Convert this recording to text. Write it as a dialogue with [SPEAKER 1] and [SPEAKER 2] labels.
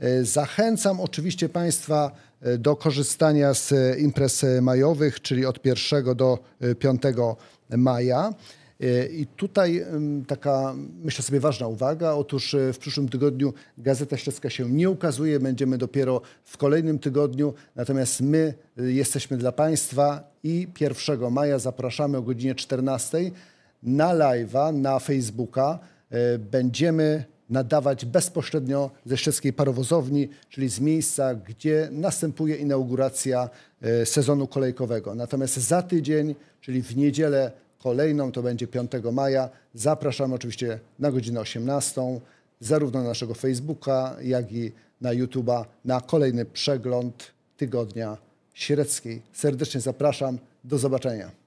[SPEAKER 1] E, zachęcam oczywiście Państwa e, do korzystania z e, imprez majowych, czyli od 1 do 5 maja. I tutaj taka, myślę sobie, ważna uwaga. Otóż w przyszłym tygodniu Gazeta Śledzka się nie ukazuje, będziemy dopiero w kolejnym tygodniu. Natomiast my jesteśmy dla Państwa i 1 maja zapraszamy o godzinie 14 na live'a, na Facebooka. Będziemy nadawać bezpośrednio ze szczeckiej parowozowni, czyli z miejsca, gdzie następuje inauguracja e, sezonu kolejkowego. Natomiast za tydzień, czyli w niedzielę kolejną, to będzie 5 maja, zapraszamy oczywiście na godzinę 18, zarówno na naszego Facebooka, jak i na YouTube'a, na kolejny przegląd Tygodnia Średzkiej. Serdecznie zapraszam, do zobaczenia.